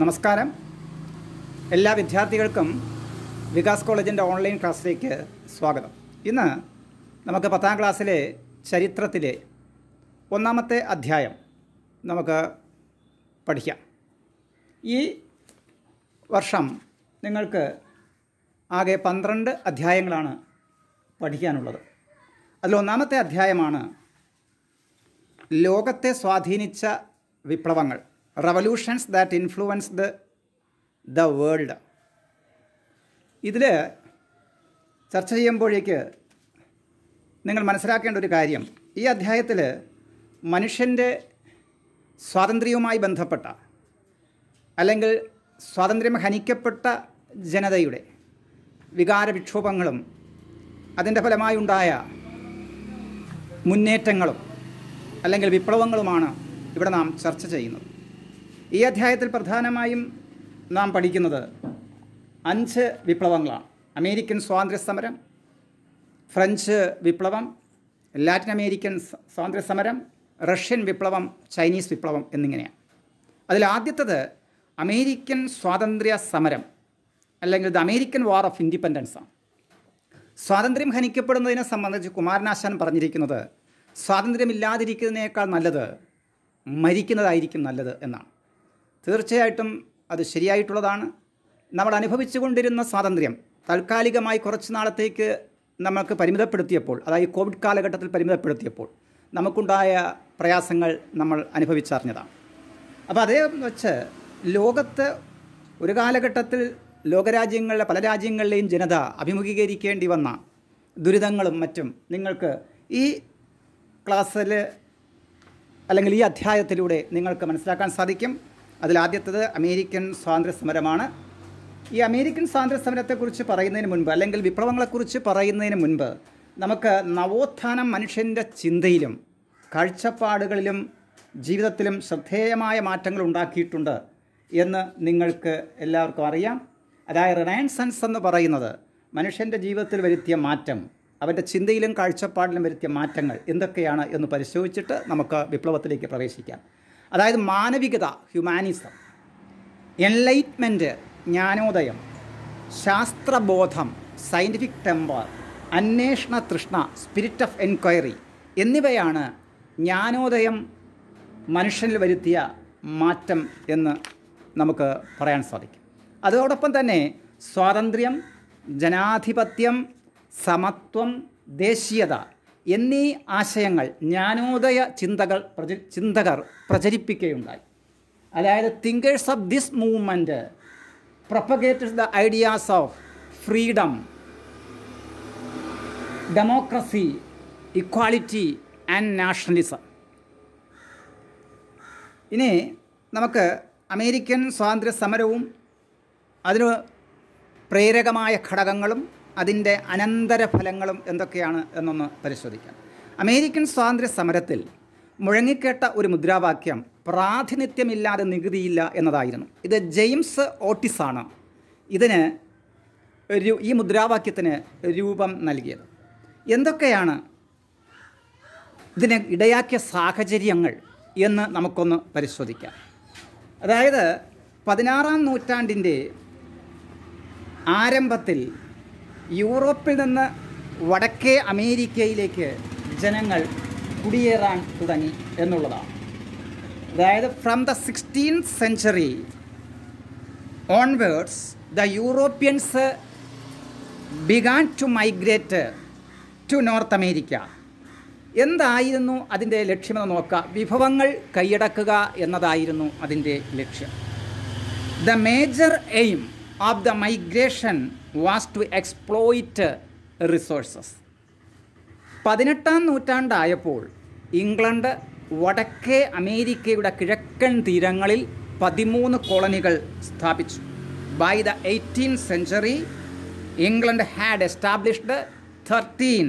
നമസ്കാരം എല്ലാ വിദ്യാർത്ഥികൾക്കും വികാസ് കോളേജിൻ്റെ ഓൺലൈൻ ക്ലാസ്സിലേക്ക് സ്വാഗതം ഇന്ന് നമുക്ക് പത്താം ക്ലാസ്സിലെ ചരിത്രത്തിലെ ഒന്നാമത്തെ അധ്യായം നമുക്ക് പഠിക്കാം ഈ വർഷം നിങ്ങൾക്ക് ആകെ പന്ത്രണ്ട് അധ്യായങ്ങളാണ് പഠിക്കാനുള്ളത് അതിൽ ഒന്നാമത്തെ അധ്യായമാണ് ലോകത്തെ സ്വാധീനിച്ച വിപ്ലവങ്ങൾ revolutions that influenced the world ഇതിൽ ചർച്ച ചെയ്യുമ്പോഴേക്ക് നിങ്ങൾ മനസ്സിലാക്കേണ്ട ഒരു കാര്യം ഈ അധ്യായത്തിൽ മനുഷ്യൻ്റെ സ്വാതന്ത്ര്യവുമായി ബന്ധപ്പെട്ട അല്ലെങ്കിൽ സ്വാതന്ത്ര്യം ഹനിക്കപ്പെട്ട ജനതയുടെ വിക്ഷോഭങ്ങളും അതിൻ്റെ ഉണ്ടായ മുന്നേറ്റങ്ങളും അല്ലെങ്കിൽ വിപ്ലവങ്ങളുമാണ് ഇവിടെ നാം ചർച്ച ചെയ്യുന്നത് ഈ അധ്യായത്തിൽ പ്രധാനമായും നാം പഠിക്കുന്നത് അഞ്ച് വിപ്ലവങ്ങളാണ് അമേരിക്കൻ സ്വാതന്ത്ര്യസമരം ഫ്രഞ്ച് വിപ്ലവം ലാറ്റിൻ അമേരിക്കൻ സ്വാതന്ത്ര്യസമരം റഷ്യൻ വിപ്ലവം ചൈനീസ് വിപ്ലവം എന്നിങ്ങനെയാണ് അതിൽ അമേരിക്കൻ സ്വാതന്ത്ര്യ സമരം അല്ലെങ്കിൽ ദ അമേരിക്കൻ വാർ ഓഫ് ഇൻഡിപെൻഡൻസാണ് സ്വാതന്ത്ര്യം ഹനിക്കപ്പെടുന്നതിനെ സംബന്ധിച്ച് കുമാരനാശാൻ പറഞ്ഞിരിക്കുന്നത് സ്വാതന്ത്ര്യമില്ലാതിരിക്കുന്നതിനേക്കാൾ നല്ലത് മരിക്കുന്നതായിരിക്കും നല്ലത് എന്നാണ് തീർച്ചയായിട്ടും അത് ശരിയായിട്ടുള്ളതാണ് നമ്മൾ അനുഭവിച്ചു കൊണ്ടിരുന്ന സ്വാതന്ത്ര്യം താൽക്കാലികമായി കുറച്ച് നാളത്തേക്ക് നമുക്ക് പരിമിതപ്പെടുത്തിയപ്പോൾ അതായത് കോവിഡ് കാലഘട്ടത്തിൽ പരിമിതപ്പെടുത്തിയപ്പോൾ നമുക്കുണ്ടായ പ്രയാസങ്ങൾ നമ്മൾ അനുഭവിച്ചറിഞ്ഞതാണ് അപ്പോൾ അതേ വെച്ച് ലോകത്ത് ഒരു കാലഘട്ടത്തിൽ ലോകരാജ്യങ്ങളിലെ പല രാജ്യങ്ങളിലെയും ജനത അഭിമുഖീകരിക്കേണ്ടി വന്ന ദുരിതങ്ങളും മറ്റും നിങ്ങൾക്ക് ഈ ക്ലാസ്സിൽ അല്ലെങ്കിൽ ഈ അധ്യായത്തിലൂടെ നിങ്ങൾക്ക് മനസ്സിലാക്കാൻ സാധിക്കും അതിലാദ്യത്തത് അമേരിക്കൻ സ്വാതന്ത്ര്യ സമരമാണ് ഈ അമേരിക്കൻ സ്വാതന്ത്ര്യ സമരത്തെക്കുറിച്ച് പറയുന്നതിന് മുൻപ് അല്ലെങ്കിൽ വിപ്ലവങ്ങളെക്കുറിച്ച് പറയുന്നതിന് മുൻപ് നമുക്ക് നവോത്ഥാനം മനുഷ്യൻ്റെ ചിന്തയിലും കാഴ്ചപ്പാടുകളിലും ജീവിതത്തിലും ശ്രദ്ധേയമായ മാറ്റങ്ങൾ ഉണ്ടാക്കിയിട്ടുണ്ട് എന്ന് നിങ്ങൾക്ക് എല്ലാവർക്കും അറിയാം അതായത് റിനയൻസൻസ് എന്ന് പറയുന്നത് മനുഷ്യൻ്റെ ജീവിതത്തിൽ വരുത്തിയ മാറ്റം അവൻ്റെ ചിന്തയിലും കാഴ്ചപ്പാടിലും വരുത്തിയ മാറ്റങ്ങൾ എന്തൊക്കെയാണ് എന്ന് പരിശോധിച്ചിട്ട് നമുക്ക് വിപ്ലവത്തിലേക്ക് പ്രവേശിക്കാം അതായത് മാനവികത ഹ്യൂമാനിസം എൻലൈറ്റ്മെൻറ്റ് ജ്ഞാനോദയം ശാസ്ത്രബോധം സയൻറ്റിഫിക് ടെമ്പർ അന്വേഷണ തൃഷ്ണ സ്പിരിറ്റ് ഓഫ് എൻക്വയറി എന്നിവയാണ് ജ്ഞാനോദയം മനുഷ്യനിൽ വരുത്തിയ മാറ്റം എന്ന് നമുക്ക് പറയാൻ സാധിക്കും അതോടൊപ്പം തന്നെ സ്വാതന്ത്ര്യം ജനാധിപത്യം സമത്വം ദേശീയത എന്നീ ആശയങ്ങൾ ജ്ഞാനോദയ ചിന്തകൾ പ്രച ചിന്തകർ പ്രചരിപ്പിക്കുകയുണ്ടായി അതായത് thinkers of this movement propagated the ideas of freedom democracy equality and nationalism ഇനി നമുക്ക് അമേരിക്കൻ സ്വാതന്ത്ര്യ സമരവും അതിന് പ്രേരകമായ ഘടകങ്ങളും അതിൻ്റെ അനന്തരഫലങ്ങളും എന്തൊക്കെയാണ് എന്നൊന്ന് പരിശോധിക്കാം അമേരിക്കൻ സ്വാതന്ത്ര്യ സമരത്തിൽ മുഴങ്ങിക്കേട്ട ഒരു മുദ്രാവാക്യം പ്രാതിനിധ്യമില്ലാതെ നികുതിയില്ല എന്നതായിരുന്നു ഇത് ജെയിംസ് ഓട്ടിസാണ് ഇതിന് ഈ മുദ്രാവാക്യത്തിന് രൂപം നൽകിയത് എന്തൊക്കെയാണ് ഇതിന് ഇടയാക്കിയ സാഹചര്യങ്ങൾ എന്ന് നമുക്കൊന്ന് പരിശോധിക്കാം അതായത് പതിനാറാം നൂറ്റാണ്ടിൻ്റെ ആരംഭത്തിൽ യൂറോപ്പിൽ നിന്ന് വടക്കേ അമേരിക്കയിലേക്ക് ജനങ്ങൾ കുടിയേറാൻ തുടങ്ങി എന്നുള്ളതാണ് അതായത് from the sixteen century onwards the Europeans began to migrate to North America എന്തായിരുന്നു അതിൻ്റെ ലക്ഷ്യമെന്ന് നോക്കുക വിഭവങ്ങൾ കൈയടക്കുക എന്നതായിരുന്നു അതിൻ്റെ ലക്ഷ്യം the major aim of the migration was to exploit resources പതിനെട്ടാം നൂറ്റാണ്ടായപ്പോൾ ഇംഗ്ലണ്ട് വടക്കേ അമേരിക്കയുടെ കിഴക്കൻ തീരങ്ങളിൽ പതിമൂന്ന് കോളനികൾ സ്ഥാപിച്ചു by the eighteen century England had established thirteen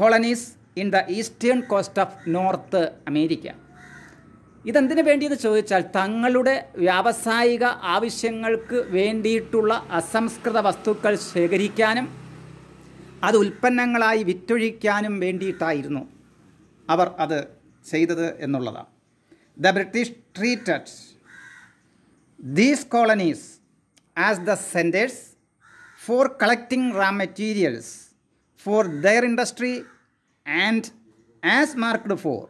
colonies in the eastern coast of North America ഇതെന്തിനു വേണ്ടിയെന്ന് ചോദിച്ചാൽ തങ്ങളുടെ വ്യാവസായിക ആവശ്യങ്ങൾക്ക് വേണ്ടിയിട്ടുള്ള അസംസ്കൃത വസ്തുക്കൾ ശേഖരിക്കാനും അത് ഉൽപ്പന്നങ്ങളായി വിറ്റൊഴിക്കാനും വേണ്ടിയിട്ടായിരുന്നു അവർ അത് ചെയ്തത് എന്നുള്ളതാണ് the British treated these colonies as the centres for collecting raw materials for their industry and as marked for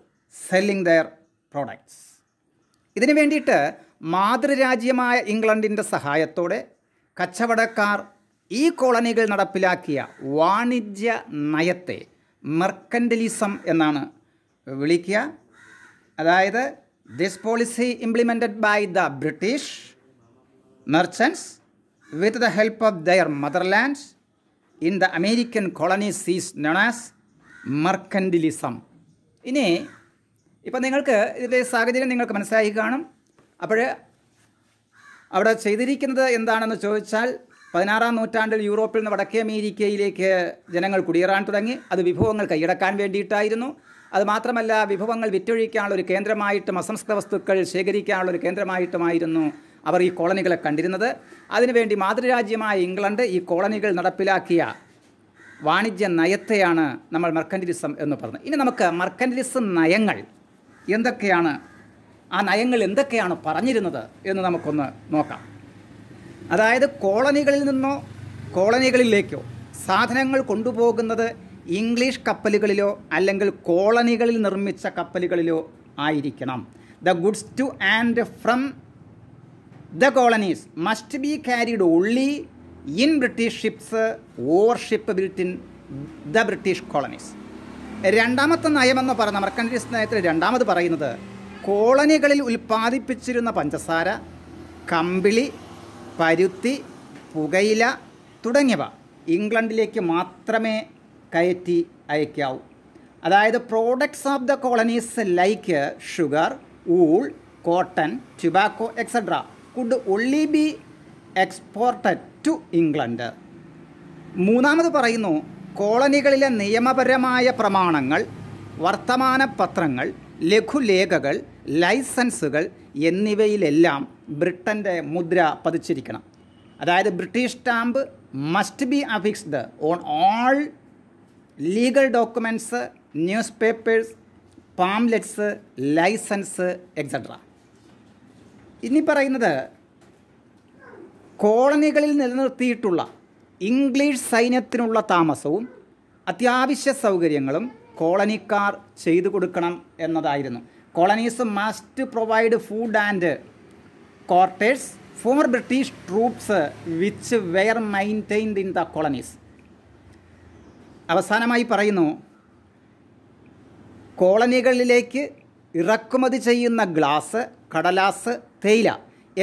selling their products ഇതിനു വേണ്ടിയിട്ട് മാതൃരാജ്യമായ ഇംഗ്ലണ്ടിൻ്റെ സഹായത്തോടെ കച്ചവടക്കാർ ഈ കോളനികൾ നടപ്പിലാക്കിയ വാണിജ്യ നയത്തെ മെർക്കൻഡലിസം എന്നാണ് വിളിക്കുക അതായത് this policy implemented by the British merchants with the help of their motherland in the American colonies known as ഇനി ഇപ്പം നിങ്ങൾക്ക് ഇതിൻ്റെ സാഹചര്യം നിങ്ങൾക്ക് മനസ്സിലായി കാണും അപ്പോൾ അവിടെ ചെയ്തിരിക്കുന്നത് എന്താണെന്ന് ചോദിച്ചാൽ പതിനാറാം നൂറ്റാണ്ടിൽ യൂറോപ്പിൽ നിന്ന് വടക്കേ അമേരിക്കയിലേക്ക് ജനങ്ങൾ കുടിയേറാൻ തുടങ്ങി അത് വിഭവങ്ങൾ കൈയടക്കാൻ വേണ്ടിയിട്ടായിരുന്നു അതുമാത്രമല്ല വിഭവങ്ങൾ വിറ്റൊഴിക്കാനുള്ള ഒരു കേന്ദ്രമായിട്ടും അസംസ്കൃത വസ്തുക്കൾ ശേഖരിക്കാനുള്ള ഒരു കേന്ദ്രമായിട്ടുമായിരുന്നു അവർ ഈ കോളനികളെ കണ്ടിരുന്നത് അതിനുവേണ്ടി മാതൃരാജ്യമായ ഇംഗ്ലണ്ട് ഈ കോളനികൾ നടപ്പിലാക്കിയ വാണിജ്യ നയത്തെയാണ് നമ്മൾ മെർക്കൻറ്റിലിസം എന്ന് പറഞ്ഞത് ഇനി നമുക്ക് മെർക്കൻറ്റിലിസം നയങ്ങൾ എന്തൊക്കെയാണ് ആ നയങ്ങൾ എന്തൊക്കെയാണ് പറഞ്ഞിരുന്നത് എന്ന് നമുക്കൊന്ന് നോക്കാം അതായത് കോളനികളിൽ നിന്നോ കോളനികളിലേക്കോ സാധനങ്ങൾ കൊണ്ടുപോകുന്നത് ഇംഗ്ലീഷ് കപ്പലുകളിലോ അല്ലെങ്കിൽ കോളനികളിൽ നിർമ്മിച്ച കപ്പലുകളിലോ ആയിരിക്കണം the goods to and from the colonies must be carried only in British ships or ship built in the British colonies രണ്ടാമത്തെ നയമെന്ന് പറഞ്ഞ മെർക്കൻറ്റലിസ്റ്റ് നയത്തിൽ രണ്ടാമത് പറയുന്നത് കോളനികളിൽ ഉൽപ്പാദിപ്പിച്ചിരുന്ന പഞ്ചസാര കമ്പിളി പരുത്തി പുകയില തുടങ്ങിയവ ഇംഗ്ലണ്ടിലേക്ക് മാത്രമേ കയറ്റി അയക്കാവൂ അതായത് products of the colonies like sugar wool cotton tobacco etcetera could only be exported to England മൂന്നാമത് പറയുന്നു കോളനികളിലെ നിയമപരമായ പ്രമാണങ്ങൾ വർത്തമാന പത്രങ്ങൾ ലഘുലേഖകൾ ലൈസൻസുകൾ എന്നിവയിലെല്ലാം ബ്രിട്ടൻ്റെ മുദ്ര പതിച്ചിരിക്കണം അതായത് British stamp must be affixed on all legal documents newspapers pamphlets licence etcetera ഇനി പറയുന്നത് കോളനികളിൽ നിലനിർത്തിയിട്ടുള്ള ഇംഗ്ലീഷ് സൈന്യത്തിനുള്ള താമസവും അത്യാവശ്യ സൗകര്യങ്ങളും കോളനിക്കാർ ചെയ്തു കൊടുക്കണം എന്നതായിരുന്നു colonies must provide food and quarters for British troops which were maintained in the colonies അവസാനമായി പറയുന്നു കോളനികളിലേക്ക് ഇറക്കുമതി ചെയ്യുന്ന ഗ്ലാസ് കടലാസ് തേയില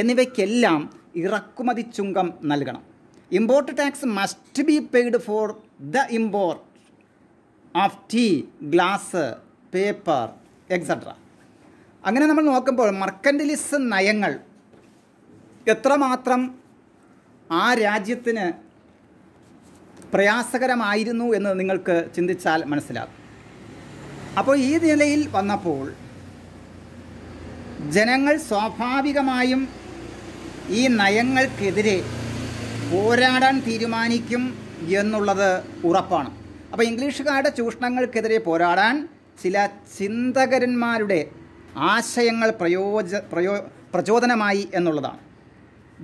എന്നിവയ്ക്കെല്ലാം ഇറക്കുമതി ചുങ്കം നൽകണം import tax must be paid for the import of tea, glass, paper, etc. അങ്ങനെ നമ്മൾ നോക്കുമ്പോൾ മർക്കൻഡലിസ് നയങ്ങൾ എത്രമാത്രം ആ രാജ്യത്തിന് പ്രയാസകരമായിരുന്നു എന്ന് നിങ്ങൾക്ക് ചിന്തിച്ചാൽ മനസ്സിലാകും അപ്പോൾ ഈ നിലയിൽ വന്നപ്പോൾ ജനങ്ങൾ സ്വാഭാവികമായും ഈ നയങ്ങൾക്കെതിരെ പോരാടാൻ തീരുമാനിക്കും എന്നുള്ളത് ഉറപ്പാണ് അപ്പോൾ ഇംഗ്ലീഷുകാരുടെ ചൂഷണങ്ങൾക്കെതിരെ പോരാടാൻ ചില ചിന്തകരന്മാരുടെ ആശയങ്ങൾ പ്രയോജ പ്രയോ പ്രചോദനമായി എന്നുള്ളതാണ്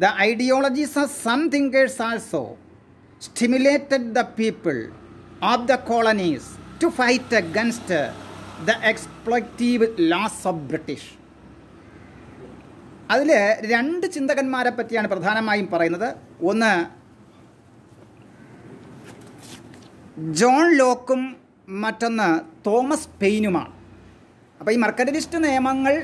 the ideologies of some thinkers also stimulated the people of the colonies to fight against the exploitative laws of British അതിൽ രണ്ട് ചിന്തകന്മാരെ പറ്റിയാണ് പ്രധാനമായും പറയുന്നത് ഒന്ന് ജോൺ ലോക്കും മറ്റൊന്ന് തോമസ് പെയിനുമാണ് അപ്പോൾ ഈ മർക്കറ്റലിസ്റ്റ് നിയമങ്ങൾ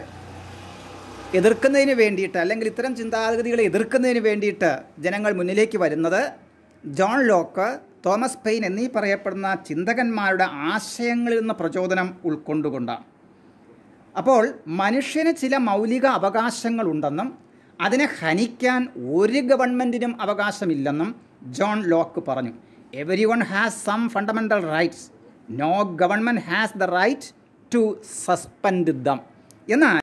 എതിർക്കുന്നതിന് വേണ്ടിയിട്ട് അല്ലെങ്കിൽ ഇത്തരം ചിന്താഗതികളെ എതിർക്കുന്നതിന് വേണ്ടിയിട്ട് ജനങ്ങൾ മുന്നിലേക്ക് വരുന്നത് ജോൺ ലോക്ക് തോമസ് പെയിൻ എന്നീ പറയപ്പെടുന്ന ചിന്തകന്മാരുടെ ആശയങ്ങളിൽ നിന്ന് പ്രചോദനം ഉൾക്കൊണ്ടുകൊണ്ടാണ് അപ്പോൾ മനുഷ്യന് ചില മൗലിക അവകാശങ്ങളുണ്ടെന്നും അതിനെ ഹനിക്കാൻ ഒരു ഗവൺമെൻറ്റിനും അവകാശമില്ലെന്നും ജോൺ ലോക്ക് പറഞ്ഞു every one has some fundamental rights no government has the right to suspend them എന്നാൽ